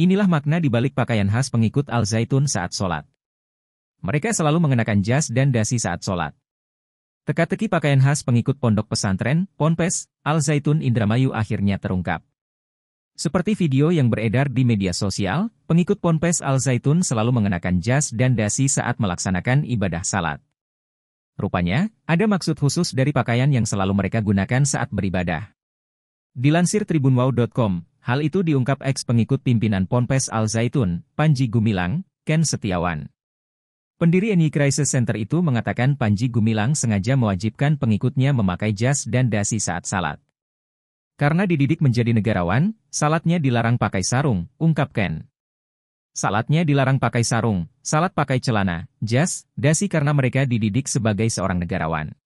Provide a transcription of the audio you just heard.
Inilah makna di balik pakaian khas pengikut Al-Zaitun saat sholat. Mereka selalu mengenakan jas dan dasi saat sholat. Teka-teki pakaian khas pengikut pondok pesantren, Ponpes, Al-Zaitun Indramayu akhirnya terungkap. Seperti video yang beredar di media sosial, pengikut Ponpes Al-Zaitun selalu mengenakan jas dan dasi saat melaksanakan ibadah salat. Rupanya, ada maksud khusus dari pakaian yang selalu mereka gunakan saat beribadah. Dilansir tribunwow.com, Hal itu diungkap eks pengikut pimpinan Ponpes Al Zaitun, Panji Gumilang, Ken Setiawan. Pendiri Any Crisis Center itu mengatakan Panji Gumilang sengaja mewajibkan pengikutnya memakai jas dan dasi saat salat. Karena dididik menjadi negarawan, salatnya dilarang pakai sarung, ungkap Ken. Salatnya dilarang pakai sarung, salat pakai celana, jas, dasi karena mereka dididik sebagai seorang negarawan.